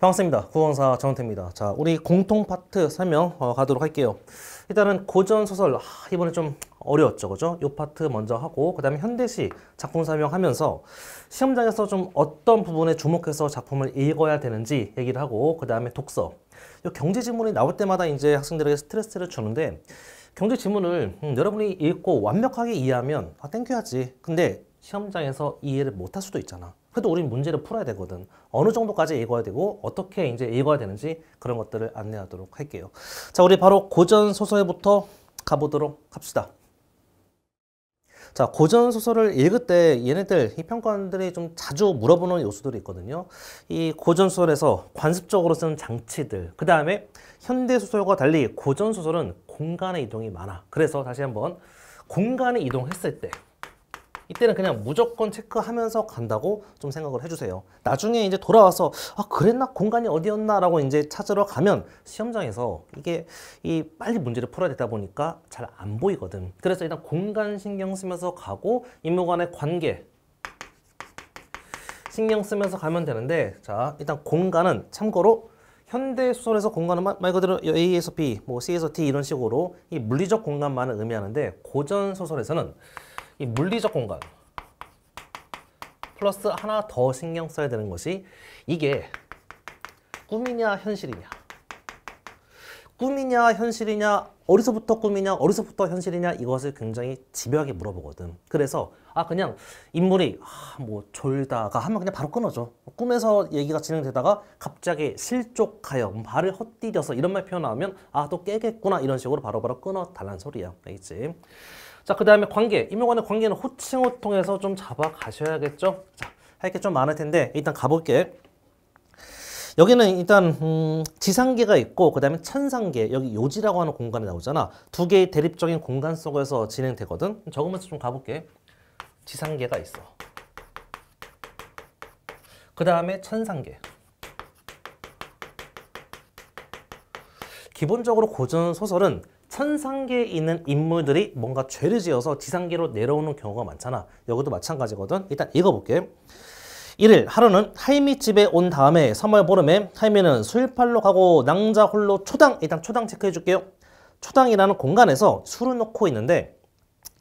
반갑습니다. 구원사 정은태입니다. 자, 우리 공통 파트 설명 어, 가도록 할게요. 일단은 고전 소설 아, 이번에 좀 어려웠죠, 그죠? 요 파트 먼저 하고 그다음에 현대시 작품 설명하면서 시험장에서 좀 어떤 부분에 주목해서 작품을 읽어야 되는지 얘기를 하고 그다음에 독서. 요 경제 지문이 나올 때마다 이제 학생들에게 스트레스를 주는데 경제 지문을 음, 여러분이 읽고 완벽하게 이해하면 아 땡큐 하지. 근데 시험장에서 이해를 못 할 수도 있잖아. 그래도 우리 문제를 풀어야 되거든. 어느 정도까지 읽어야 되고 어떻게 이제 읽어야 되는지 그런 것들을 안내하도록 할게요. 자, 우리 바로 고전 소설부터 가보도록 합시다. 자, 고전 소설을 읽을 때 얘네들 이 평가원들이 좀 자주 물어보는 요소들이 있거든요. 이 고전 소설에서 관습적으로 쓰는 장치들. 그다음에 현대 소설과 달리 고전 소설은 공간의 이동이 많아. 그래서 다시 한번 공간의 이동했을 때 이때는 그냥 무조건 체크하면서 간다고 좀 생각을 해주세요. 나중에 이제 돌아와서 아 그랬나 공간이 어디였나 라고 이제 찾으러 가면 시험장에서 이게 이 빨리 문제를 풀어야 되다 보니까 잘 안 보이거든. 그래서 일단 공간 신경 쓰면서 가고 임무 관의 관계 신경 쓰면서 가면 되는데 자 일단 공간은 참고로 현대 수설에서 공간은 말 그대로 A에서 B, 뭐 C에서 T 이런 식으로 이 물리적 공간만을 의미하는데 고전 소설에서는 이 물리적 공간 플러스 하나 더 신경 써야 되는 것이 이게 꿈이냐 현실이냐 꿈이냐 현실이냐 어디서부터 꿈이냐 어디서부터 현실이냐 이것을 굉장히 집요하게 물어보거든 그래서 아 그냥 인물이 아, 뭐 졸다가 하면 그냥 바로 끊어져 꿈에서 얘기가 진행되다가 갑자기 실족하여 말을 헛디뎌서 이런 말 표현 하면아 또 깨겠구나 이런 식으로 바로바로 바로 끊어 달란 소리야 알겠지? 자, 그 다음에 관계. 임용관의 관계는 호칭을 통해서 좀 잡아가셔야겠죠? 자, 할 게 좀 많을 텐데 일단 가볼게. 여기는 일단 음, 지상계가 있고 그 다음에 천상계 여기 요지라고 하는 공간이 나오잖아 두 개의 대립적인 공간 속에서 진행되거든 적으면서 좀 가볼게 지상계가 있어 그 다음에 천상계 기본적으로 고전 소설은 천상계에 있는 인물들이 뭔가 죄를 지어서 지상계로 내려오는 경우가 많잖아. 여기도 마찬가지거든. 일단 읽어볼게. 1일 하루는 타이미 집에 온 다음에 3월 보름에 타이미는 술팔로 가고 낭자 홀로 초당 일단 초당 체크해줄게요. 초당이라는 공간에서 술을 놓고 있는데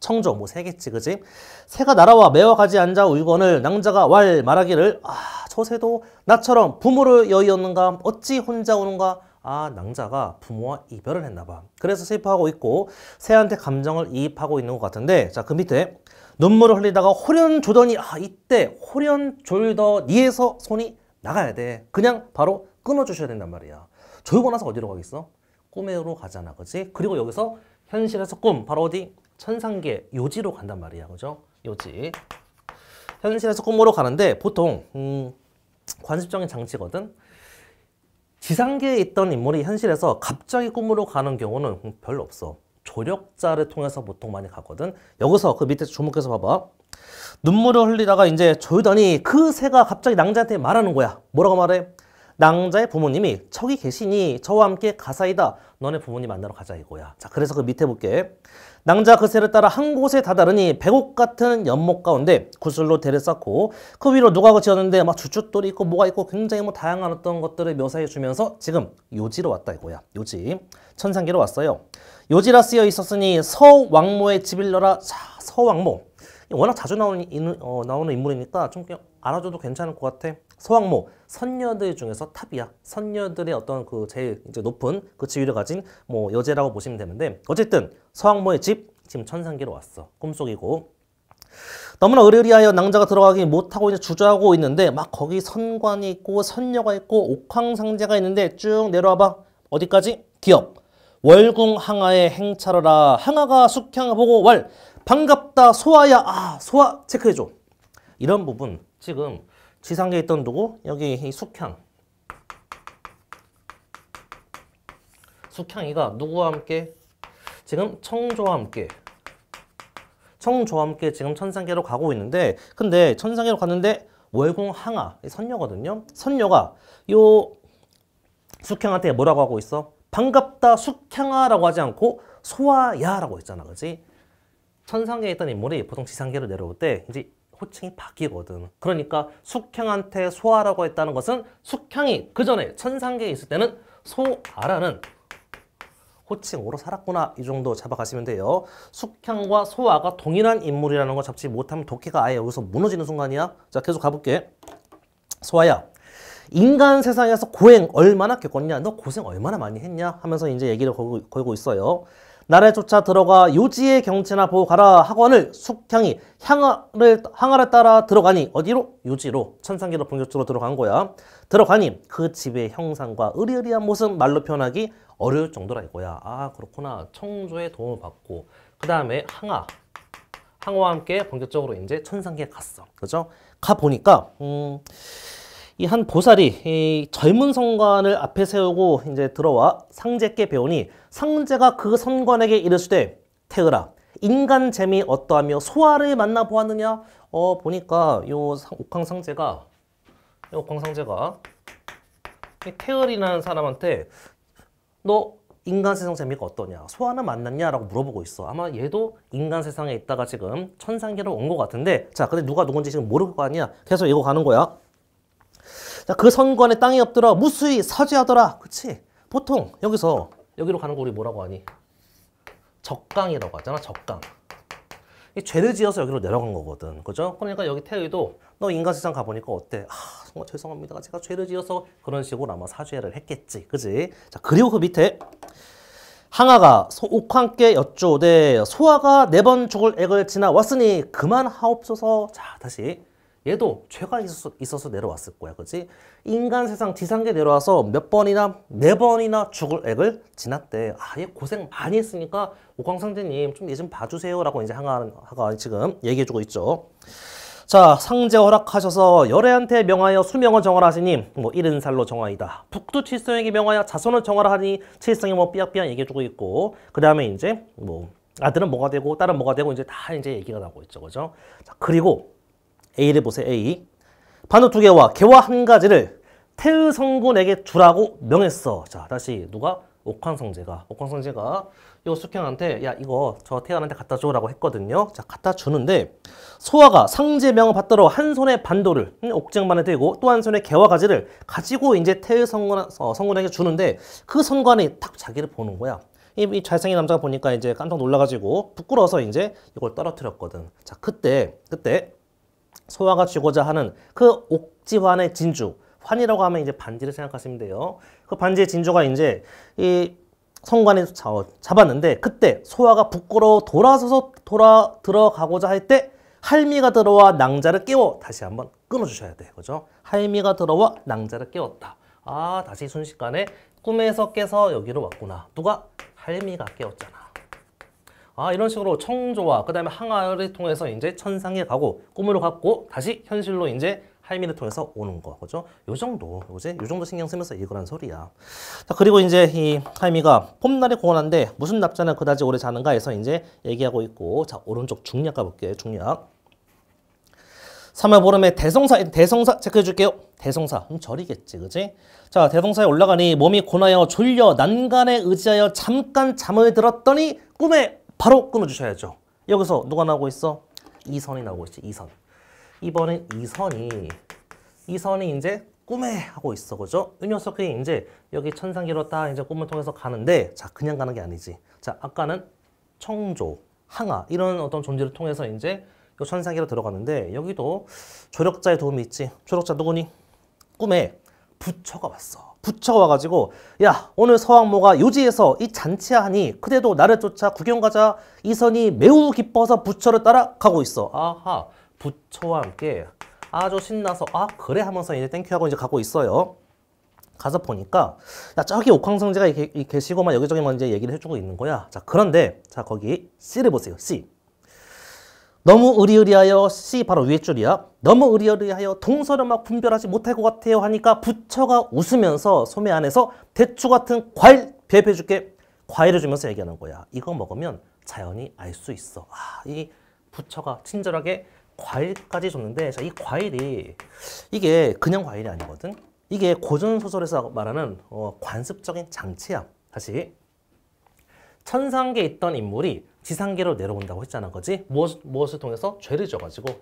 청조 뭐 새겠지 그지? 새가 날아와 매어 가지 앉아 울건을 낭자가 왈 말하기를 아 저새도 나처럼 부모를 여의었는가 어찌 혼자 오는가 아 낭자가 부모와 이별을 했나 봐. 그래서 슬퍼하고 있고 새한테 감정을 이입하고 있는 것 같은데 자 그 밑에 눈물을 흘리다가 호련조더니 아 이때 호련졸더니에서 손이 나가야 돼. 그냥 바로 끊어주셔야 된단 말이야. 졸고 나서 어디로 가겠어? 꿈으로 가잖아. 그지 그리고 여기서 현실에서 꿈 바로 어디? 천상계 요지로 간단 말이야. 그죠? 요지. 현실에서 꿈으로 가는데 보통 음, 관습적인 장치거든. 지상계에 있던 인물이 현실에서 갑자기 꿈으로 가는 경우는 별로 없어. 조력자를 통해서 보통 많이 가거든. 여기서 그 밑에 주목해서 봐봐. 눈물을 흘리다가 이제 조유단이 그 새가 갑자기 낭자한테 말하는 거야. 뭐라고 말해? 낭자의 부모님이 척이 계시니 저와 함께 가사이다. 너네 부모님 만나러 가자 이거야. 자, 그래서 그 밑에 볼게. 낭자 그새를 따라 한 곳에 다다르니 백옥 같은 연못 가운데 구슬로 대를 쌓고 그 위로 누가 그치었는데막 주춧돌이 있고 뭐가 있고 굉장히 뭐 다양한 어떤 것들을 묘사해 주면서 지금 요지로 왔다 이거야. 요지. 천상계로 왔어요. 요지라 쓰여 있었으니 서왕모의 집일러라. 자, 서왕모. 워낙 자주 나오는, 인, 어, 나오는 인물이니까 좀 그냥 알아줘도 괜찮을 것 같아. 소왕모 선녀들 중에서 탑이야. 선녀들의 어떤 그 제일 이제 높은 그 지위를 가진 뭐 여제라고 보시면 되는데 어쨌든 서왕모의 집 지금 천상계로 왔어. 꿈속이고 너무나 의리의리하여 낭자가 들어가기 못하고 이제 주저하고 있는데 막 거기 선관이 있고 선녀가 있고 옥황상제가 있는데 쭉 내려와봐 어디까지? 기업 월궁 항아에 행차러라 항아가 숙향 보고 월 반갑다 소아야 아 소아 체크해줘 이런 부분 지금 지상에 있던 누구? 여기 이 숙향. 숙향이가 누구와 함께? 지금 청조와 함께. 청조와 함께 지금 천상계로 가고 있는데 근데 천상계로 갔는데 월공항아, 선녀거든요. 선녀가 요 숙향한테 뭐라고 하고 있어? 반갑다 숙향아라고 하지 않고 소아야라고 했잖아, 그지? 천상계에 있던 인물이 보통 지상계로 내려올 때 이제 호칭이 바뀌거든. 그러니까 숙향한테 소아라고 했다는 것은 숙향이 그 전에 천상계에 있을 때는 소아라는 호칭으로 살았구나 이 정도 잡아가시면 돼요. 숙향과 소아가 동일한 인물이라는 거 잡지 못하면 독해가 아예 여기서 무너지는 순간이야. 자 계속 가볼게. 소아야 인간 세상에서 고행 얼마나 겪었냐 너 고생 얼마나 많이 했냐 하면서 이제 얘기를 걸고, 걸고 있어요. 나라에조차 들어가 요지의 경치나 보호 가라 학원을 숙향이 향하를, 항아를 따라 들어가니 어디로? 요지로 천상계로 본격적으로 들어간 거야 들어가니 그 집의 형상과 으리으리한 모습 말로 표현하기 어려울 정도라 이거야 아 그렇구나 청조의 도움을 받고 그 다음에 항아 항아와 함께 본격적으로 이제 천상계 에 갔어 그죠? 가보니까 음... 이한 보살이 이 젊은 성관을 앞에 세우고 이제 들어와 상제께 배우니 상제가 그 성관에게 이르시되 태으라 인간 재미 어떠하며 소아를 만나 보았느냐 어 보니까 요 옥황 상제가 요 옥황 상제가 태을이라는 사람한테 너 인간 세상 재미가 어떠냐 소아는 만났냐라고 물어보고 있어 아마 얘도 인간 세상에 있다가 지금 천상계로 온 것 같은데 자 근데 누가 누군지 지금 모를 거 아니야 계속 이거 가는 거야 그 선관에 땅이 없더라 무수히 사죄하더라. 그치? 보통 여기서 여기로 가는 거 우리 뭐라고 하니? 적강이라고 하잖아. 적강. 이 죄를 지어서 여기로 내려간 거거든. 그죠? 그러니까 여기 태의도 너 인간 세상 가보니까 어때? 아, 정말 죄송합니다. 제가 죄를 지어서 그런 식으로 아마 사죄를 했겠지. 그지? 자, 그리고 그 밑에 항아가 옥황께 여쭈오되 네, 소아가 네 번 죽을 액을 지나 왔으니 그만하옵소서. 자, 다시 얘도 죄가 있어서, 있어서 내려왔을 거야. 그지 인간 세상 지상계 내려와서 몇 번이나 네 번이나 죽을 액을 지났대. 아, 얘 고생 많이 했으니까 오광상제님 좀얘좀 봐주세요. 라고 이제 항아가 지금 얘기해주고 있죠. 자, 상제 허락하셔서 열애한테 명하여 수명을 정하라 하시니 뭐 일흔 살로 정하이다. 북두 칠성에게 명하여 자손을 정하라 하니 칠성이 뭐 삐약삐약 얘기해주고 있고 그 다음에 이제 뭐 아들은 뭐가 되고 딸은 뭐가 되고 이제 다 이제 얘기가 나오고 있죠. 그죠? 자, 그리고 A를 보세요. A. 반도 두 개와 개와 한 가지를 태의 성군에게 주라고 명했어. 자, 다시 누가? 옥황성제가. 옥황성제가 요 숙형한테 야 이거 저 태연한테 갖다 줘라고 했거든요. 자, 갖다 주는데 소아가 상제명을 받들어 한 손에 반도를 음, 옥쟁반에 들고 또 한 손에 개와 가지를 가지고 이제 태의 성군, 어, 성군에게 주는데 그 성관이 딱 자기를 보는 거야. 이, 이 잘생긴 남자가 보니까 이제 깜짝 놀라가지고 부끄러워서 이제 이걸 떨어뜨렸거든. 자, 그때 그때 소화가 쥐고자 하는 그 옥지환의 진주 환이라고 하면 이제 반지를 생각하시면 돼요. 그 반지의 진주가 이제 이 성관에 어, 잡았는데 그때 소화가 부끄러 돌아서서 돌아 들어가고자 할 때 할미가 들어와 낭자를 깨워 다시 한번 끊어주셔야 돼 그죠? 할미가 들어와 낭자를 깨웠다. 아 다시 순식간에 꿈에서 깨서 여기로 왔구나. 누가? 할미가 깨웠잖아. 아 이런 식으로 청조와 그 다음에 항아를 통해서 이제 천상에 가고 꿈으로 갔고 다시 현실로 이제 할미를 통해서 오는 거 그죠? 요 정도 그지? 요 정도 신경 쓰면서 읽으란 소리야 자 그리고 이제 이 할미가 봄날에 공헌한데 무슨 납자는 그다지 오래 자는가 해서 이제 얘기하고 있고 자 오른쪽 중략 가볼게 중략 삼월 보름에 대성사 대성사 체크해 줄게요 대성사 그럼 음, 절이겠지 그지? 자 대성사에 올라가니 몸이 고나여 졸려 난간에 의지하여 잠깐 잠을 들었더니 꿈에 바로 끊어주셔야죠. 여기서 누가 나오고 있어? 이선이 나오고 있지, 이선. 이번엔 이선이, 이선이 이제 꿈에 하고 있어, 그죠? 이 녀석이 이제 여기 천상기로 딱 이제 꿈을 통해서 가는데, 자, 그냥 가는 게 아니지. 자, 아까는 청조, 항아, 이런 어떤 존재를 통해서 이제 이 천상기로 들어가는데, 여기도 조력자의 도움이 있지. 조력자 누구니? 꿈에 부처가 왔어. 붙여와가지고 야 오늘 서왕모가 요지에서 이 잔치하니 그대도 나를 쫓아 구경가자 이선이 매우 기뻐서 부처를 따라가고 있어 아하 부처와 함께 아주 신나서 아 그래 하면서 이제 땡큐하고 이제 가고 있어요 가서 보니까 야 저기 옥황성제가 계시고 막 여기저기 먼저 얘기를 해주고 있는 거야 자 그런데 자 거기 씨를 보세요 C 너무 의리의리하여 C 바로 위에 줄이야. 너무 의리의리하여 동서를 막 분별하지 못할 것 같아요 하니까 부처가 웃으면서 소매 안에서 대추 같은 과일 배배 줄게 과일을 주면서 얘기하는 거야. 이거 먹으면 자연히 알 수 있어. 아, 이 부처가 친절하게 과일까지 줬는데 자, 이 과일이 이게 그냥 과일이 아니거든. 이게 고전 소설에서 말하는 어, 관습적인 장치야. 다시 천상계에 있던 인물이 지상계로 내려온다고 했잖아. 그지? 무엇, 무엇을 통해서? 죄를 지어가지고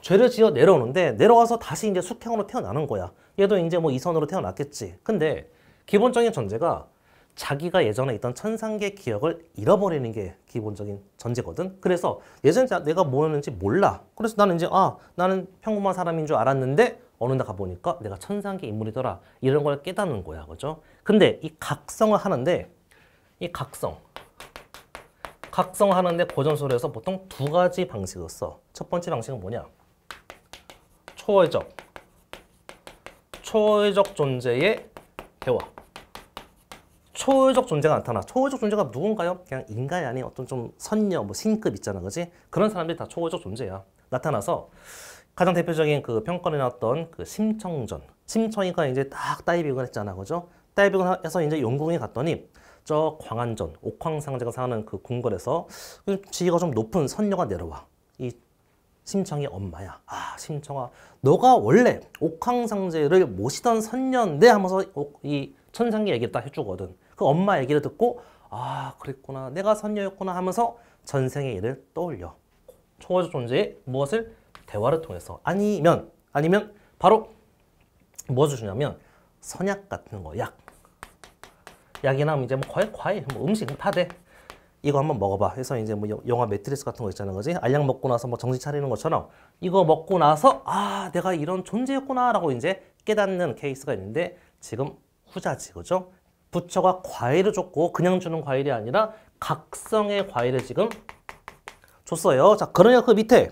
죄를 지어 내려오는데 내려와서 다시 이제 수태으로 태어나는 거야. 얘도 이제 뭐 이선으로 태어났겠지. 근데 기본적인 전제가 자기가 예전에 있던 천상계 기억을 잃어버리는 게 기본적인 전제거든. 그래서 예전에 내가 뭐였는지 몰라. 그래서 나는 이제 아 나는 평범한 사람인 줄 알았는데 어느 날 가보니까 내가 천상계 인물이더라. 이런 걸 깨닫는 거야. 그죠? 근데 이 각성을 하는데 이 각성. 각성하는데 고전소리에서 보통 두 가지 방식을 써. 첫 번째 방식은 뭐냐? 초월적. 초월적 존재의 대화. 초월적 존재가 나타나. 초월적 존재가 누군가요? 그냥 인간이 아닌 어떤 좀 선녀, 뭐 신급 있잖아, 그지? 그런 사람들이 다 초월적 존재야. 나타나서 가장 대표적인 그 평가를 나왔던 그 심청전. 심청이가 이제 딱 다이빙을 했잖아, 그죠? 다이빙을 해서 이제 용궁에 갔더니 저 광안전, 옥황상제가 사는 그 궁궐에서 지위가 좀 높은 선녀가 내려와. 이 심청이 엄마야. 아, 심청아, 너가 원래 옥황상제를 모시던 선녀인데 하면서 이 천상기 얘기를 딱 해주거든. 그 엄마 얘기를 듣고 아, 그랬구나. 내가 선녀였구나 하면서 전생의 일을 떠올려. 초월적 존재의 무엇을? 대화를 통해서. 아니면, 아니면 바로 무엇을 주냐면 선약 같은 거, 약. 약이나 이제 뭐 과일, 과일, 뭐 음식 다 돼. 이거 한번 먹어봐. 해서 이제 뭐 영화 매트리스 같은 거 있잖아, 그지? 알약 먹고 나서 뭐 정신 차리는 것처럼 이거 먹고 나서 아 내가 이런 존재였구나라고 이제 깨닫는 케이스가 있는데 지금 후자지, 그죠? 부처가 과일을 줬고 그냥 주는 과일이 아니라 각성의 과일을 지금 줬어요. 자, 그러냐까그 밑에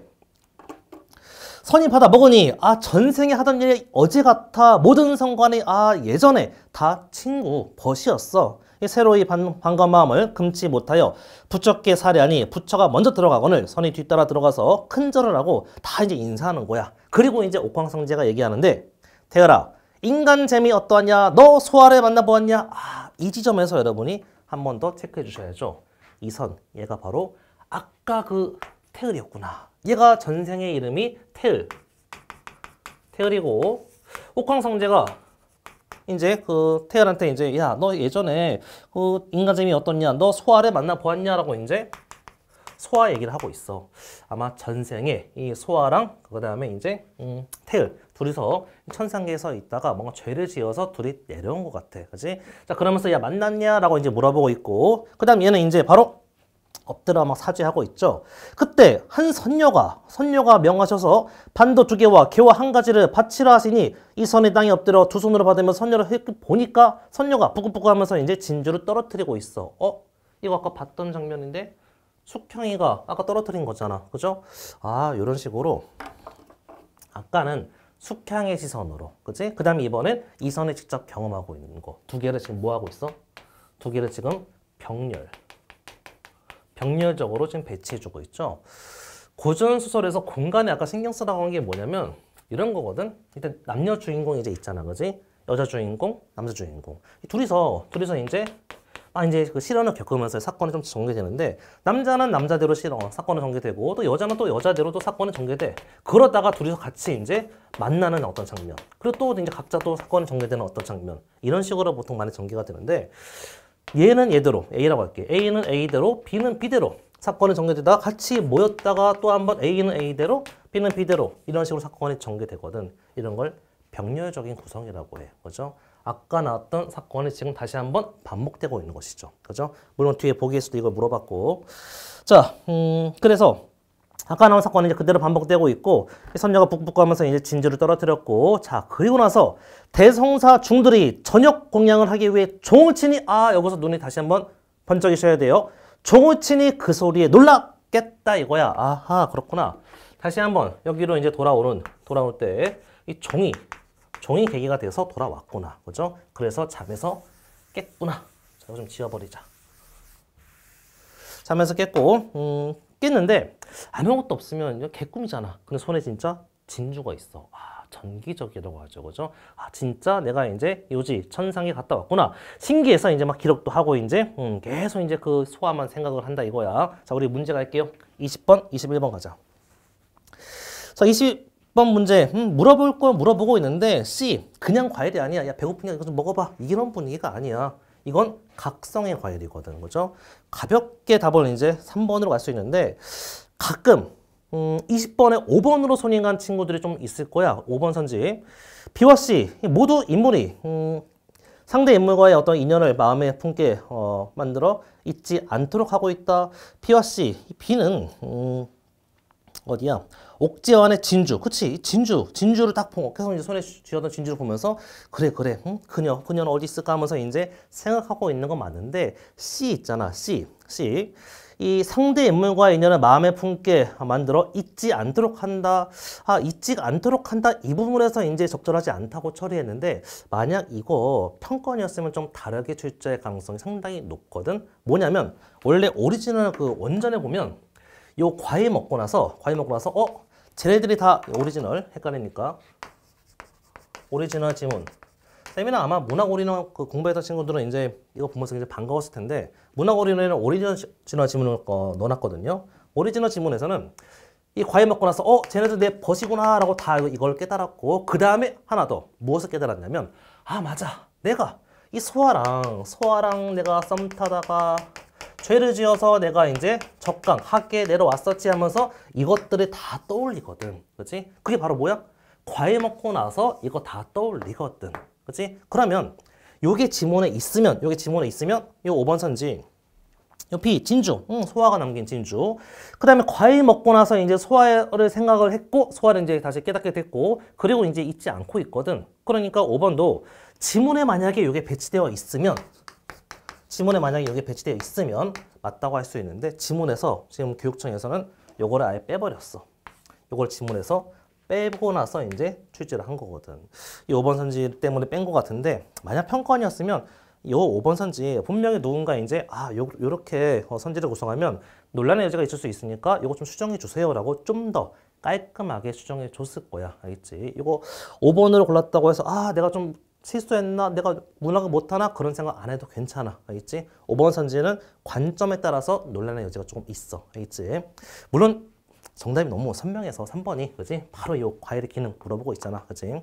선임하다 먹으니 아 전생에 하던 일이 어제 같아 모든 성관이 아 예전에 다 친구 벗이었어. 새로이 반감함을 금치 못하여 부처께 사례하니 부처가 먼저 들어가거늘 선이 뒤따라 들어가서 큰절을 하고 다 이제 인사하는 거야. 그리고 이제 옥황상제가 얘기하는데 태열아 인간 재미 어떠하냐? 너 소아를 만나보았냐? 아, 이 지점에서 여러분이 한 번 더 체크해 주셔야죠. 이 선, 얘가 바로 아까 그 태을이었구나. 얘가 전생의 이름이 태을. 태을이고 옥황상제가 이제 그 태열한테 이제 야 너 예전에 그 인간재미 어떻냐 너 소아를 만나 보았냐라고 이제 소아 얘기를 하고 있어. 아마 전생에 이 소아랑 그다음에 이제 음, 태열 둘이서 천상계에서 있다가 뭔가 죄를 지어서 둘이 내려온 것 같아. 그지? 자, 그러면서 야, 만났냐? 라고 이제 물어보고 있고, 그 다음 얘는 이제 바로 엎드려 막 사죄하고 있죠. 그때 한 선녀가 선녀가 명하셔서 반도 두 개와 개와 한 가지를 바치라 하시니 이 선이 땅에 엎드려 두 손으로 받으며 선녀를 보니까 선녀가 부글부글하면서 이제 진주를 떨어뜨리고 있어. 어? 이거 아까 봤던 장면인데 숙형이가 아까 떨어뜨린 거잖아. 그죠? 아 이런 식으로 아까는 숙향의 시선으로 그치? 그 다음에 이번엔 이선을 직접 경험하고 있는 거두 개를 지금 뭐하고 있어? 두 개를 지금 병렬 병렬적으로 지금 배치해주고 있죠. 고전소설에서 공간에 아까 신경 쓰라고 한 게 뭐냐면 이런 거거든. 일단 남녀 주인공이 제 있잖아, 그지? 여자 주인공, 남자 주인공. 둘이서, 둘이서 이제 아 이제 그 실현을 겪으면서 사건이 좀 전개되는데 남자는 남자대로 실현 사건은 전개되고 또 여자는 또 여자대로 또 사건은 전개돼 그러다가 둘이서 같이 이제 만나는 어떤 장면 그리고 또 이제 각자 또 사건이 전개되는 어떤 장면 이런 식으로 보통 많이 전개가 되는데 얘는 얘대로 A라고 할게. 요 A는 A대로, B는 B대로 사건이 전개되다가 같이 모였다가 또 한번 A는 A대로, B는 B대로 이런 식으로 사건이 전개되거든. 이런 걸 병렬적인 구성이라고 해. 그죠? 아까 나왔던 사건이 지금 다시 한번 반복되고 있는 것이죠. 그죠? 물론 뒤에 보기에서도 이걸 물어봤고. 자, 음, 그래서 아까 나온 사건은 이제 그대로 반복되고 있고 선녀가 북북하면서 이제 진주를 떨어뜨렸고 자 그리고 나서 대성사 중들이 저녁 공양을 하기 위해 종우친이 아 여기서 눈이 다시 한번 번쩍이셔야 돼요 종우친이 그 소리에 놀랐겠다 이거야 아하 그렇구나 다시 한번 여기로 이제 돌아오는 돌아올 때 이 종이 종이 계기가 돼서 돌아왔구나 그죠 그래서 잠에서 깼구나 자 이거 좀 지워버리자 잠에서 깼고 음, 있겠는데 아무것도 없으면 개꿈이잖아. 근데 손에 진짜 진주가 있어. 아, 전기적이라고 하죠. 그죠? 아, 진짜 내가 이제 요지 천상에 갔다 왔구나. 신기해서 이제 막 기록도 하고 이제 음, 계속 이제 그 소화만 생각을 한다 이거야. 자, 우리 문제 갈게요. 20번, 21번 가자. 자, 20번 문제. 음, 물어볼 걸 물어보고 있는데 C. 그냥 과일이 아니야. 야, 배고프냐? 이거 좀 먹어 봐. 이런 분위기가 아니야. 이건 각성의 과열이거든 그죠? 가볍게 답을 이제 3번으로 갈 수 있는데 가끔 음, 20번에 5번으로 선행한 친구들이 좀 있을 거야. 5번 선지. B와 C 모두 인물이 음, 상대 인물과의 어떤 인연을 마음에 품게 어, 만들어 있지 않도록 하고 있다. B와 C. B는 음, 어디야? 옥지환의 진주. 그치? 진주. 진주를 딱 보고 계속 이제 손에 쥐었던 진주를 보면서 그래 그래. 응? 그녀. 그녀는 어디 있을까 하면서 이제 생각하고 있는 건 맞는데 C 있잖아. C. C. 이 상대 인물과의 인연을 마음에 품게 만들어 잊지 않도록 한다. 아, 잊지 않도록 한다. 이 부분에서 이제 적절하지 않다고 처리했는데 만약 이거 평건이었으면 좀 다르게 출제할 가능성이 상당히 높거든. 뭐냐면 원래 오리지널 그 원전에 보면 요 과일 먹고 나서 과일 먹고 나서 어 쟤네들이 다 오리지널 헷갈리니까 오리지널 지문 세미나 아마 문학 오리지널 그 공부했던 친구들은 이제 이거 보면서 이제 반가웠을 텐데 문학 오리지널은 오리지널 지문을 넣어놨거든요 오리지널 지문에서는 이과일 먹고 나서 어 쟤네들 내 벗이구나 라고 다 이걸 깨달았고 그 다음에 하나 더 무엇을 깨달았냐면 아 맞아 내가 이 소아랑 소아랑 내가 썸 타다가 죄를 지어서 내가 이제 적강, 학계 내려왔었지 하면서 이것들을다 떠올리거든. 그렇지? 그게 바로 뭐야? 과일 먹고 나서 이거 다 떠올리거든. 그렇지? 그러면 요게 지문에 있으면, 요게 지문에 있으면 요 5번 선지 옆이 진주, 응, 소화가 남긴 진주. 그 다음에 과일 먹고 나서 이제 소화를 생각을 했고 소화를 이제 다시 깨닫게 됐고 그리고 이제 잊지 않고 있거든. 그러니까 5번도 지문에 만약에 이게 배치되어 있으면 지문에 만약에 여기 배치되어 있으면 맞다고 할 수 있는데 지문에서 지금 교육청에서는 요거를 아예 빼버렸어. 요걸 지문에서 빼고 나서 이제 출제를 한 거거든. 이 5번 선지 때문에 뺀 거 같은데 만약 평가원이었으면 이 5번 선지 분명히 누군가 이제 아 요, 요렇게 어, 선지를 구성하면 논란의 여지가 있을 수 있으니까 요거 좀 수정해 주세요라고 좀 더 깔끔하게 수정해 줬을 거야. 알겠지? 이거 5번으로 골랐다고 해서 아 내가 좀 실수했나 내가 문학을 못하나 그런 생각 안 해도 괜찮아 알겠지? 5번 선지는 관점에 따라서 논란의 여지가 조금 있어 알겠지? 물론 정답이 너무 선명해서 3번이 그지? 바로 이 과일의 기능 물어보고 있잖아 그지?